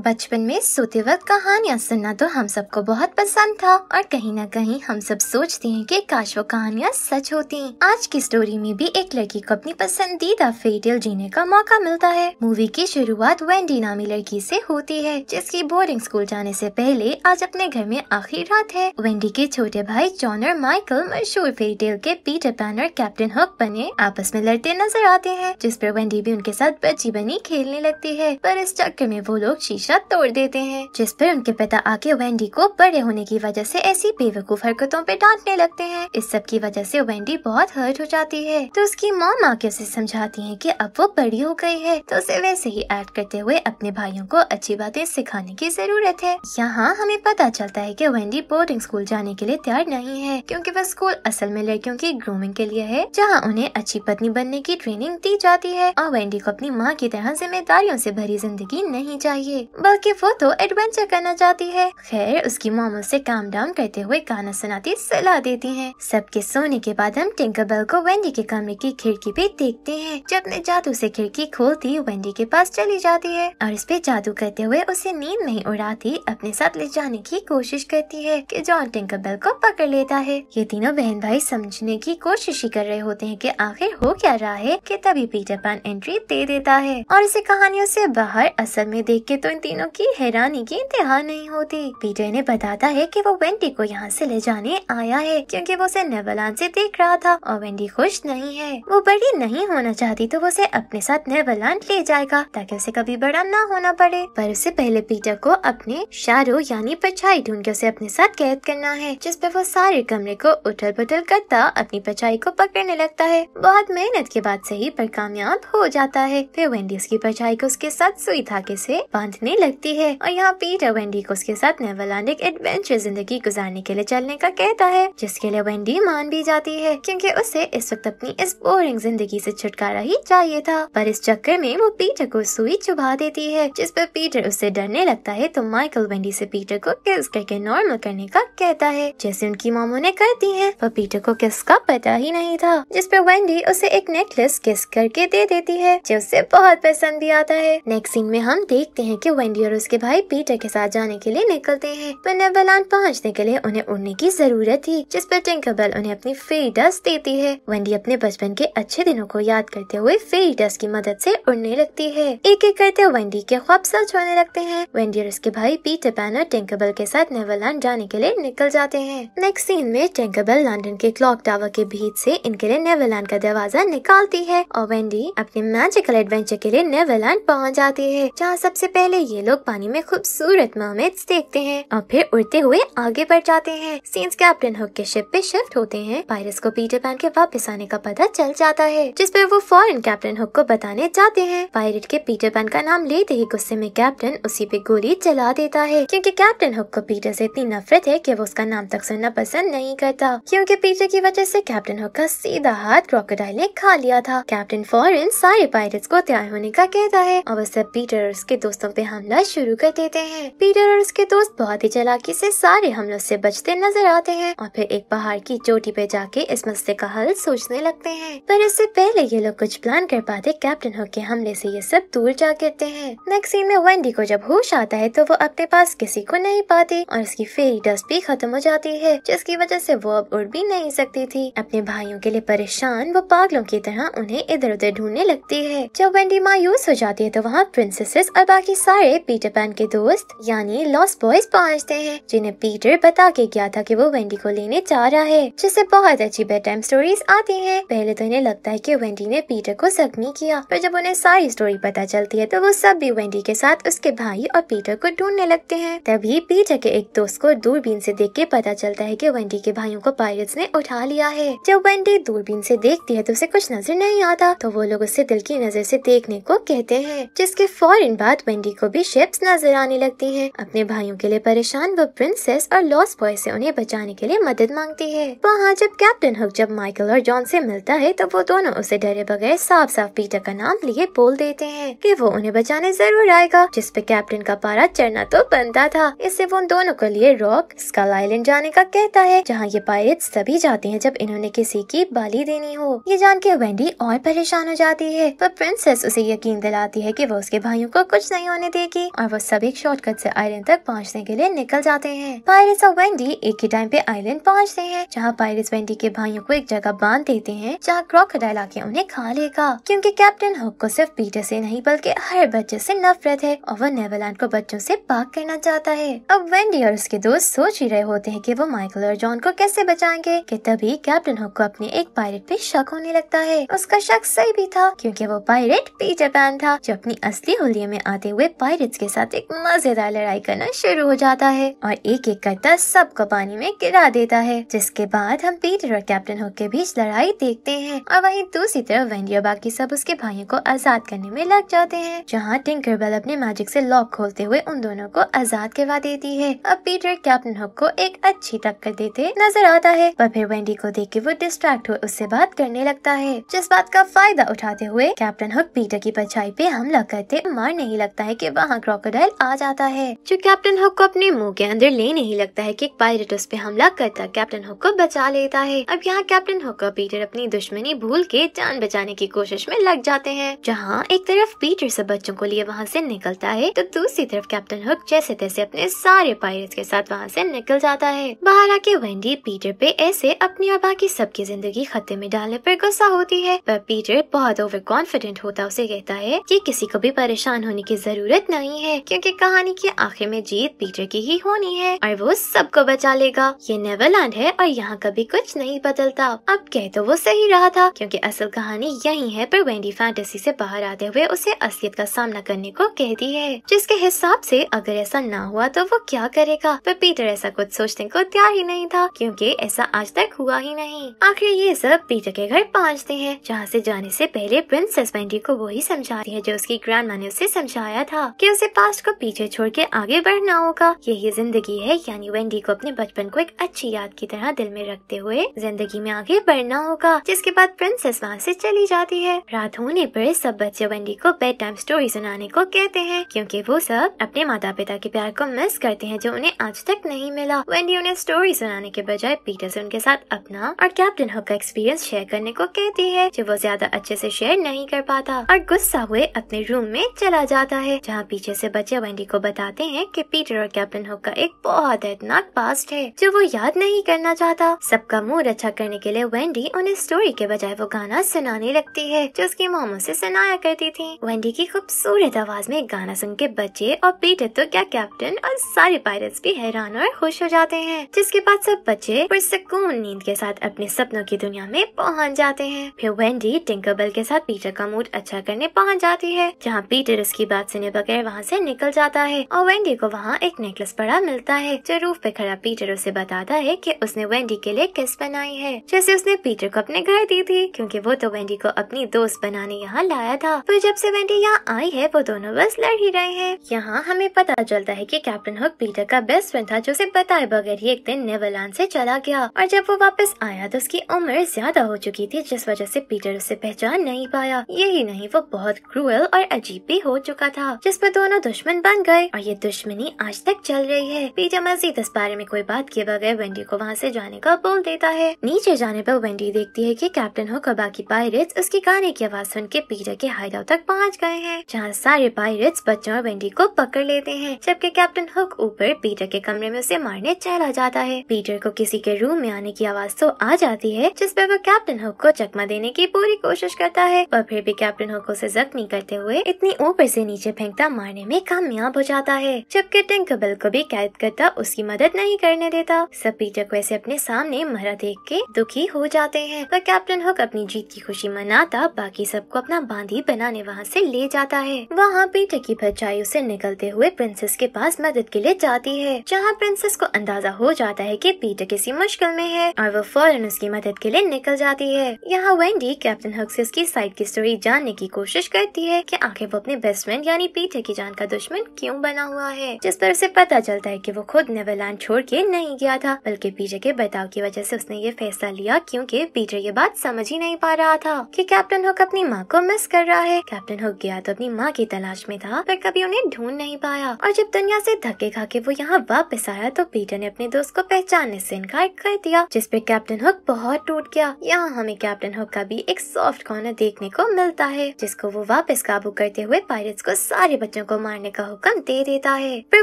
बचपन में सोते वक्त कहानियाँ सुनना तो हम सबको बहुत पसंद था और कहीं ना कहीं हम सब सोचते हैं कि काश वो कहानियाँ सच होती आज की स्टोरी में भी एक लड़की को अपनी पसंदीदा फेटियल जीने का मौका मिलता है मूवी की शुरुआत वेंडी नामी लड़की से होती है जिसकी बोर्डिंग स्कूल जाने से पहले आज अपने घर में आखिरी रात है वेंडी के छोटे भाई जॉनर माइकल मशहूर फेटियल के पीटर पैन और कैप्टन हक बने आपस में लड़ते नजर आते हैं जिस पर वेंडी भी उनके साथ बच्ची बनी खेलने लगती है पर इस चक्कर में वो लोग शीशा तोड़ देते हैं जिस पर उनके पिता आके वेंडी को बड़े होने की वजह से ऐसी बेवकूफ हरकतों पे डांटने लगते हैं इस सब की वजह से वेंडी बहुत हर्ट हो जाती है तो उसकी माँ के उसे समझाती है की अब वो बड़ी हो गई है तो उसे वैसे ही एक्ट करते हुए अपने भाइयों को अच्छी बातें सिखाने की जरूरत है यहाँ हमें पता चलता है की वेंडी बोर्डिंग स्कूल जाने के लिए तैयार नहीं है क्यूँकी वह स्कूल असल में लड़कियों की ग्रूमिंग के लिए है जहाँ उन्हें अच्छी पत्नी बनने की ट्रेनिंग दी जाती है और वेंडी को अपनी माँ की तरह जिम्मेदारियों से भरी जिंदगी नहीं चाहिए बल्कि वो तो एडवेंचर करना चाहती है खैर उसकी मोमो से काम डाउन करते हुए गाना सुनाती सलाह देती है सबके सोने के बाद हम टिंकर बेल को वेंडी के कमरे की खिड़की पे देखते हैं जब जादू से खिड़की खोलती वेंडी के पास चली जाती है और इस पे जादू करते हुए उसे नींद नहीं उड़ाती अपने साथ ले जाने की कोशिश करती है की जॉन टिंकर बेल को पकड़ लेता है ये तीनों बहन भाई समझने की कोशिश ही कर रहे होते हैं की आखिर हो क्या रहा है की तभी पीटर पान एंट्री दे देता है और इसे कहानियों से बाहर असल में देख के तो तीनों की हैरानी की इंतहा नहीं होती पीटर ने बताता है कि वो वेंडी को यहाँ से ले जाने आया है क्योंकि वो उसे नेवलान से देख रहा था और वेंडी खुश नहीं है वो बड़ी नहीं होना चाहती तो वो उसे अपने साथ नेवलान ले जाएगा ताकि उसे कभी बड़ा ना होना पड़े पर उससे पहले पीटर को अपने शारो यानी पचाई ढूंढ के उसे अपने साथ कैद करना है जिसपे वो सारे कमरे को उठल पुटल करता अपनी पचाई को पकड़ने लगता है बहुत मेहनत के बाद सही पर कामयाब हो जाता है फिर वेंडी उसकी पचाई को उसके साथ सुई धागे से बांधने करने लगती है और यहाँ पीटर वेंडी को उसके साथ नेवरलैंड एक एडवेंचर जिंदगी गुजारने के लिए चलने का कहता है जिसके लिए वेंडी मान भी जाती है क्योंकि उसे इस वक्त अपनी इस बोरिंग जिंदगी से छुटकारा ही चाहिए था पर इस चक्कर में वो पीटर को सुई चुभा देती है जिस पर पीटर उससे डरने लगता है तो माइकल वेंडी से पीटर को किस करके नॉर्मल करने का कहता है जैसे उनकी मामू ने कर दी है पर पीटर को किस का पता ही नहीं था जिस पर वेंडी उसे एक नेकलेस किस करके दे देती है जो उसे बहुत पसंद भी आता है नेक्स्ट सीन में हम देखते हैं की वेंडी और उसके भाई पीटर के साथ जाने के लिए निकलते हैं पर नेवरलैंड पहुंचने के लिए उन्हें उड़ने की जरूरत थी जिस पर टिंकरबेल उन्हें अपनी फेरी डस्ट देती है वेंडी अपने बचपन के अच्छे दिनों को याद करते हुए फेरी डस्ट की मदद से उड़ने लगती है एक एक करते वेंडी के ख्वाब सच होने लगते हैं वेंडी और उसके भाई पीटर पैन और टिंकरबेल के साथ नेवरलैंड जाने के लिए निकल जाते हैं नेक्स्ट सीन में टिंकरबेल लंदन के क्लॉक टावर के भीत से इनके लिए नेवरलैंड का दरवाजा निकालती है और वेंडी अपने मैजिकल एडवेंचर के लिए नेवरलैंड पहुंच जाती है जहाँ सबसे पहले ये लोग पानी में खूबसूरत मामेट्स देखते हैं और फिर उड़ते हुए आगे बढ़ जाते हैं सीन्स कैप्टन हुक के शिप पे शिफ्ट होते हैं पायरस को पीटर पैन के वापस आने का पता चल जाता है जिसपे वो फॉरन कैप्टन हुक को बताने जाते हैं पायरेट के पीटर पैन का नाम लेते ही गुस्से में कैप्टन उसी पे गोली चला देता है क्यूँकी कैप्टन हुक को पीटर ऐसी इतनी नफरत है की वो उसका नाम तक सुनना पसंद नहीं करता क्यूँकी पीटर की वजह ऐसी कैप्टन हुक का सीधा हाथ क्रोकोडाइल ने खा लिया था कैप्टन फॉरन सारे पायलट को तैयार होने का कहता है और वह सब पीटर उसके दोस्तों पे हम हमला शुरू कर देते हैं पीटर और उसके दोस्त बहुत ही चलाकी से सारे हमलों से बचते नजर आते हैं और फिर एक पहाड़ की चोटी पे जाके इस मसले का हल सोचने लगते हैं पर इससे पहले ये लोग कुछ प्लान कर पाते कैप्टन हो के हमले से ये सब दूर जा गिरते हैं नेक्स्ट सीन में वेंडी को जब होश आता है तो वो अपने पास किसी को नहीं पाती और उसकी फेरी डस्ट भी खत्म हो जाती है जिसकी वजह से वो अब उड़ भी नहीं सकती थी अपने भाइयों के लिए परेशान वो पागलों की तरह उन्हें इधर उधर ढूंढने लगती है जब वेंडी मायूस हो जाती है तो वहाँ प्रिंसेसेस और बाकी सारे पर पीटर पैन के दोस्त यानी लॉस बॉयज पहुंचते हैं जिन्हें पीटर बता के गया था कि वो वेंडी को लेने जा रहा है जिससे बहुत अच्छी बेड टाइम स्टोरीज आती हैं पहले तो इन्हें लगता है कि वेंडी ने पीटर को जख्मी किया पर जब उन्हें सारी स्टोरी पता चलती है तो वो सब भी वेंडी के साथ उसके भाई और पीटर को ढूंढने लगते है तभी पीटर के एक दोस्त को दूरबीन ऐसी देख के पता चलता है की वेंडी के भाइयों को पायलट्स ने उठा लिया है जब वेंडी दूरबीन ऐसी देखती है तो उसे कुछ नजर नहीं आता तो वो लोग उसे दिल की नजर ऐसी देखने को कहते हैं जिसके फौरन बाद वेंडी को भी शिप्स नजर आने लगती है अपने भाइयों के लिए परेशान वो प्रिंसेस और लॉस बॉय से उन्हें बचाने के लिए मदद मांगती है वहाँ जब कैप्टन हुक जब माइकल और जॉन से मिलता है तो वो दोनों उसे डरे बगैर साफ साफ पीटर का नाम लिए बोल देते हैं कि वो उन्हें बचाने जरूर आएगा जिसपे कैप्टन का पारा चढ़ना तो बनता था इससे वो उन दोनों के लिए रॉक स्कल आइलैंड जाने का कहता है जहाँ ये पायरेट्स सभी जाते हैं जब इन्होंने किसी की बाली देनी हो ये जान के वेंडी और परेशान हो जाती है पर प्रिंसेस उसे यकीन दिलाती है की वो उसके भाइयों को कुछ नहीं होने दे देगी और वो सब एक शॉर्टकट से आइलैंड तक पहुंचने के लिए निकल जाते हैं पायरेट्स और वेंडी एक ही टाइम पे आइलैंड पहुंचते हैं जहां पायरेट्स वेंडी के भाइयों को एक जगह बांध देते हैं जहां क्रोकोडाइल आके उन्हें खा लेगा क्योंकि कैप्टन हुक को सिर्फ पीटर से नहीं बल्कि हर बच्चे से नफरत है और वो नेवरलैंड को बच्चों से पाक करना चाहता है अब वेंडी और उसके दोस्त सोच ही रहे होते हैं कि वो माइकल और जॉन को कैसे बचाएंगे कि तभी कैप्टन हुक को अपने एक पायलट पे शक होने लगता है उसका शक सही भी था क्योंकि वो पायलट पीटर पैन था जो अपनी असली होलिया में आते हुए पायलट पायरेट्स के साथ एक मजेदार लड़ाई करना शुरू हो जाता है और एक एक करता सबको पानी में गिरा देता है जिसके बाद हम पीटर और कैप्टन हुक के बीच लड़ाई देखते हैं और वहीं दूसरी तरफ वेंडी और बाकी सब उसके भाइयों को आजाद करने में लग जाते हैं जहाँ टिंकर बेल अपने मैजिक से लॉक खोलते हुए उन दोनों को आजाद करवा देती है अब पीटर कैप्टन हुक को एक अच्छी टक्कर देते नजर आता है पर फिर वेंडी को देख के वो डिस्ट्रैक्ट हुए उससे बात करने लगता है जिस बात का फायदा उठाते हुए कैप्टन हुक पीटर की परछाई पे हमला करते मार नहीं लगता है की वहाँ क्रोकोडाइल आ जाता है जो कैप्टन हुक को अपने मुंह के अंदर ले नहीं लगता है कि एक पायरेट उस पर हमला करता कैप्टन हुक को बचा लेता है अब यहाँ कैप्टन हुक और पीटर अपनी दुश्मनी भूल के जान बचाने की कोशिश में लग जाते हैं जहाँ एक तरफ पीटर सब बच्चों को लिए वहाँ ऐसी निकलता है तो दूसरी तरफ कैप्टन हुक जैसे तैसे अपने सारे पायरेट के साथ वहाँ ऐसी निकल जाता है बाहर आके वेंडी पीटर पे ऐसे अपनी और बाकी सबकी जिंदगी खतरे में डालने पर गुस्सा होती है पर पीटर बहुत ओवर कॉन्फिडेंट होता उसे कहता है कि किसी को भी परेशान होने की जरूरत नहीं है क्योंकि कहानी के आखिर में जीत पीटर की ही होनी है और वो सबको बचा लेगा ये नेवरलैंड है और यहाँ कभी कुछ नहीं बदलता अब कह तो वो सही रहा था क्योंकि असल कहानी यही है पर वेंडी फैंटेसी से बाहर आते हुए उसे असलियत का सामना करने को कहती है जिसके हिसाब से अगर ऐसा ना हुआ तो वो क्या करेगा पर पीटर ऐसा कुछ सोचने को तैयार ही नहीं था क्योंकि ऐसा आज तक हुआ ही नहीं आखिर ये सब पीटर के घर पहुँचते हैं जहाँ से जाने से पहले प्रिंसेस वेंडी को वही समझाती है जो उसकी ग्रैंड माँ ने उसे समझाया था कि उसे पास्ट को पीछे छोड़ के आगे बढ़ना होगा यही जिंदगी है यानी वेंडी को अपने बचपन को एक अच्छी याद की तरह दिल में रखते हुए जिंदगी में आगे बढ़ना होगा जिसके बाद प्रिंसेस वहाँ से चली जाती है रात होने पर सब बच्चे वेंडी को बेड टाइम स्टोरी सुनाने को कहते हैं क्योंकि वो सब अपने माता पिता के प्यार को मिस करते हैं जो उन्हें आज तक नहीं मिला वेंडी उन्हें स्टोरी सुनाने के बजाय पीटर से उनके साथ अपना और कैप्टन हक का एक्सपीरियंस शेयर करने को कहती है जो वो ज्यादा अच्छे से शेयर नहीं कर पाता और गुस्सा हुए अपने रूम में चला जाता है जहाँ पीछे से बचे वेंडी को बताते हैं कि पीटर और कैप्टन हुक का एक बहुत ऐतनाक पास्ट है जो वो याद नहीं करना चाहता सबका मूड अच्छा करने के लिए वेंडी उन्हें स्टोरी के बजाय वो गाना सुनाने लगती है जो उसकी मोमो से सुनाया करती थी वेंडी की खूबसूरत आवाज में गाना सुन के बच्चे और पीटर तो क्या कैप्टन और सारे पायरेट्स भी हैरान और खुश हो जाते हैं जिसके बाद सब बच्चे सुकून नींद के साथ अपने सपनों की दुनिया में पहुंच जाते हैं फिर वेंडी टिंकरबेल के साथ पीटर का मूड अच्छा करने पहुंच जाती है जहाँ पीटर उसकी बात सुने बगैर समय वहाँ से निकल जाता है और वेंडी को वहाँ एक नेकलेस पड़ा मिलता है जो रूफ पे खड़ा पीटर उसे बताता है कि उसने वेंडी के लिए किस बनाई है जैसे उसने पीटर को अपने घर दी थी क्योंकि वो तो वेंडी को अपनी दोस्त बनाने यहाँ लाया था पर जब से वेंडी यहाँ आई है वो दोनों बस लड़ ही रहे हैं यहाँ हमें पता चलता है की कैप्टन हुक पीटर का बेस्ट फ्रेंड था जो उसे बताए बगैर ही एक दिन नेवलान से चला गया और जब वो वापस आया तो उसकी उम्र ज्यादा हो चुकी थी जिस वजह से पीटर उसे पहचान नहीं पाया यही नहीं वो बहुत क्रूअल और अजीब भी हो चुका था जिस पर दोनों दुश्मन बन गए और ये दुश्मनी आज तक चल रही है पीटर मजीद इस बारे में कोई बात किए बगैर वेंडी को वहाँ से जाने का बोल देता है नीचे जाने पर वेंडी देखती है कि कैप्टन हो और बाकी पायरेट्स उसके गाने की आवाज सुन के पीटर के हाइड तक पहुँच गए हैं जहाँ सारे पायरेट्स बच्चों और वेंडी को पकड़ लेते हैं जबकि कैप्टन हुक ऊपर पीटर के कमरे में उसे मारने चला जाता है पीटर को किसी के रूम में आने की आवाज तो आ जाती है जिसपे वो कैप्टन हुक को चकमा देने की पूरी कोशिश करता है और फिर भी कैप्टन हुक उसे जख्मी करते हुए इतनी ऊपर से नीचे फेंकता मारने में कामयाब हो जाता है जबकि टिंकबल को भी कैद करता उसकी मदद नहीं करने देता सब पीटर को ऐसे अपने सामने मरा देख के दुखी हो जाते हैं पर कैप्टन हुक अपनी जीत की खुशी मनाता बाकी सबको अपना बांधी बनाने वहाँ से ले जाता है वहाँ पीटर की भरचाई उसे निकलते हुए प्रिंसेस के पास मदद के लिए जाती है जहाँ प्रिंसेस को अंदाजा हो जाता है की पीटर किसी मुश्किल में है और वो फौरन उसकी मदद के लिए निकल जाती है यहाँ वेंडी कैप्टन हक ऐसी उसकी साइड की स्टोरी जानने की कोशिश करती है की आखिर वो अपने बेस्ट फ्रेंड यानी पीटर जान का दुश्मन क्यों बना हुआ है जिस पर उसे पता चलता है कि वो खुद नेवरलैंड छोड़ के नहीं गया था बल्कि पीटर के बर्ताव की वजह से उसने ये फैसला लिया क्योंकि पीटर ये बात समझ ही नहीं पा रहा था कि कैप्टन हुक अपनी माँ को मिस कर रहा है कैप्टन हुक गया तो अपनी माँ की तलाश में था पर कभी उन्हें ढूंढ नहीं पाया और जब दुनिया से धक्के खा के वो यहाँ वापस आया तो पीटर ने अपने दोस्त को पहचानने से इनकार कर दिया जिसपे कैप्टन हुक बहुत टूट गया यहाँ हमें कैप्टन हुक का भी एक सॉफ्ट कॉर्नर देखने को मिलता है जिसको वो वापस काबू करते हुए पायरेट्स को सारे बच्चों को मारने का हुक्म दे देता है पर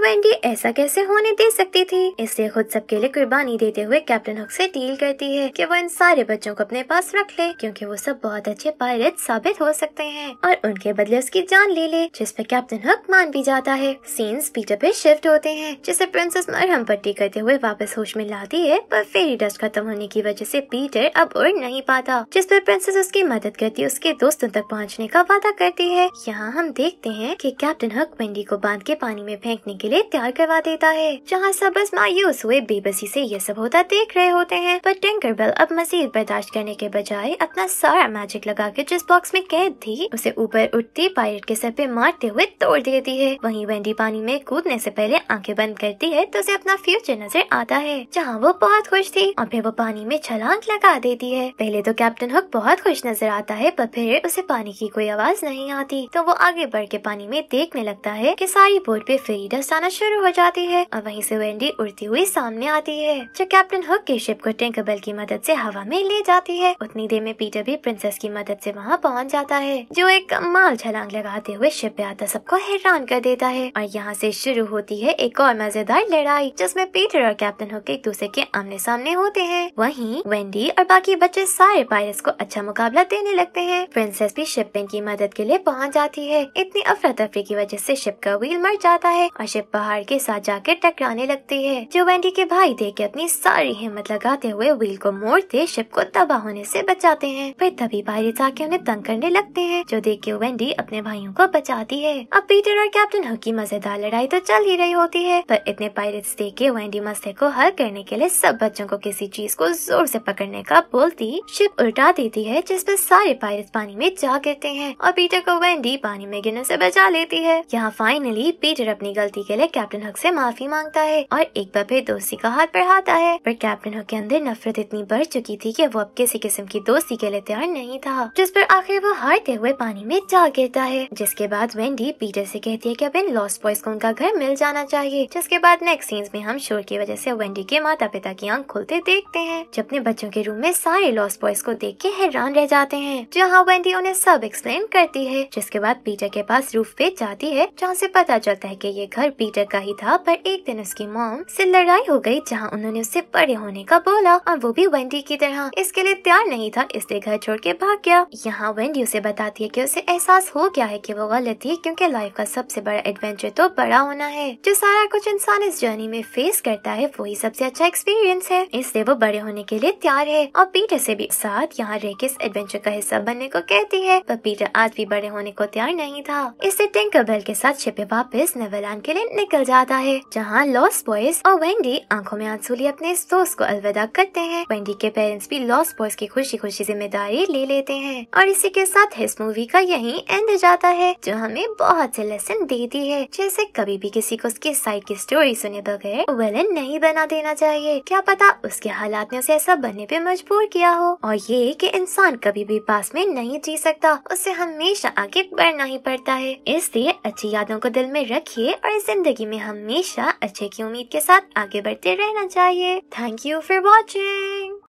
वेंडी ऐसा कैसे होने दे सकती थी इसलिए खुद सबके लिए कुर्बानी देते हुए कैप्टन हक से डील करती है कि वो इन सारे बच्चों को अपने पास रख ले क्योंकि वो सब बहुत अच्छे पायलट साबित हो सकते हैं और उनके बदले उसकी जान ले ले जिसपे कैप्टन हक मान भी जाता है सीन्स पीटर पे शिफ्ट होते हैं जिसे प्रिंसेस मरहम पट्टी करते हुए वापस होश में लाती है पर फेरी डस्ट खत्म होने की वजह से पीटर अब उड़ नहीं पाता जिस पर प्रिंसेस उसकी मदद करती उसके दोस्तों तक पहुँचने का वादा करती है यहाँ हम देखते हैं कि कैप्टन कैप्टन हक वेंडी को बांध के पानी में फेंकने के लिए तैयार करवा देता है जहाँ सब बस मायूस हुए बेबसी से ये सब होता देख रहे होते हैं पर टेंकर बेल अब मजीद बर्दाश्त करने के बजाय अपना सारा मैजिक लगा के जिस बॉक्स में कैद थी उसे ऊपर उठती पायलट के सर पे मारते हुए तोड़ देती है वही वेंडी पानी में कूदने ऐसी पहले आंखें बंद करती है तो उसे अपना फ्यूचर नजर आता है जहाँ वो बहुत खुश थी और फिर वो पानी में छलांग लगा देती है पहले तो कैप्टन हुक बहुत खुश नजर आता है पर फिर उसे पानी की कोई आवाज नहीं आती तो वो आगे बढ़ के पानी में देख ब्रेक में लगता है कि सारी बोर्ड पे फेरी आना शुरू हो जाती है और वहीं से वेंडी उड़ती हुई सामने आती है जो कैप्टन हुक के शिप को टेंकबल की मदद से हवा में ले जाती है उतनी देर में पीटर भी प्रिंसेस की मदद से वहाँ पहुँच जाता है जो एक माल छलांग लगाते हुए शिप पे आता सबको हैरान कर देता है और यहाँ से शुरू होती है एक और मजेदार लड़ाई जिसमे पीटर और कैप्टन हुक एक दूसरे के आमने सामने होते हैं वही वेंडी और बाकी बच्चे सारे पायलट्स को अच्छा मुकाबला देने लगते हैं प्रिंसेस भी शिपिंग की मदद के लिए पहुँच जाती है इतनी अफरा तफरी की वजह से शिप का व्हील मर जाता है और शिप पहाड़ के साथ जाकर टकराने लगती है जो वेंडी के भाई देख के अपनी सारी हिम्मत लगाते हुए व्हील को मोड़ते शिप को तबाह होने से बचाते हैं फिर तभी पायरेट्स आके उन्हें तंग करने लगते हैं जो देख के वेंडी अपने भाइयों को बचाती है अब पीटर और कैप्टन हुक की मजेदार लड़ाई तो चल ही रही होती है पर इतने पायरेट्स देख के वेंडी मस्ते को हल करने के लिए सब बच्चों को किसी चीज को जोर से पकड़ने का बोलती शिप उल्टा देती है जिसपे सारे पायरेट्स पानी में जा गिरते हैं और पीटर को वेंडी पानी में गिरने से बचा लेती है है यहाँ फाइनली पीटर अपनी गलती के लिए कैप्टन हक से माफी मांगता है और एक बार फिर दोस्ती का हाथ बढ़ाता है पर कैप्टन हक के अंदर नफरत इतनी बढ़ चुकी थी कि वो अब किसी किस्म की दोस्ती के लिए तैयार नहीं था जिस पर आखिर वो हारते हुए पानी में जा गिरता है जिसके बाद वेंडी पीटर से कहती है की अब इन लॉस्ट बॉयज को उनका घर मिल जाना चाहिए जिसके बाद नेक्स्ट सीन्स में हम शोर की वजह से वेंडी के माता पिता की आंख खुलते देखते हैं जो अपने बच्चों के रूम में सारे लॉस्ट बॉयज को देख के हैरान रह जाते हैं जहाँ वेंडी उन्हें सब एक्सप्लेन करती है जिसके बाद पीटर के पास रूफ पे जा जाती है जहाँ से पता चलता है कि ये घर पीटर का ही था पर एक दिन उसकी मॉम से लड़ाई हो गई जहाँ उन्होंने उससे बड़े होने का बोला और वो भी वेंडी की तरह इसके लिए तैयार नहीं था इसलिए घर छोड़ के भाग गया यहाँ वेंडी उसे बताती है की उसे एहसास हो गया है की वो गलत थी क्यूँकी लाइफ का सबसे बड़ा एडवेंचर तो बड़ा होना है जो सारा कुछ इंसान इस जर्नी में फेस करता है वही सबसे अच्छा एक्सपीरियंस है इसलिए वो बड़े होने के लिए तैयार है और पीटर से भी साथ यहाँ रह के इस एडवेंचर का हिस्सा बनने को कहती है पर पीटर आज भी बड़े होने को तैयार नहीं था इससे टिंक डबल के साथ छिपे वापस नेवरलैंड के लिए निकल जाता है जहाँ लॉस बॉयज और वेंडी आंखों में आंसू लिए अपने दोस्त को अलविदा करते हैं वेंडी के पेरेंट्स भी लॉस बॉयज की खुशी खुशी जिम्मेदारी ले लेते हैं और इसी के साथ इस मूवी का यही एंड जाता है जो हमें बहुत से लेसन देती है जैसे कभी भी किसी को उसके साइड की स्टोरी सुने बगैर वेलन नहीं बना देना चाहिए क्या पता उसके हालात ने उसे ऐसा बनने पे मजबूर किया हो और ये कि इंसान कभी भी पास में नहीं जी सकता उसे हमेशा आगे बढ़ना ही पड़ता है इसलिए लिए अच्छी यादों को दिल में रखिए और जिंदगी में हमेशा अच्छे की उम्मीद के साथ आगे बढ़ते रहना चाहिए थैंक यू फॉर वॉचिंग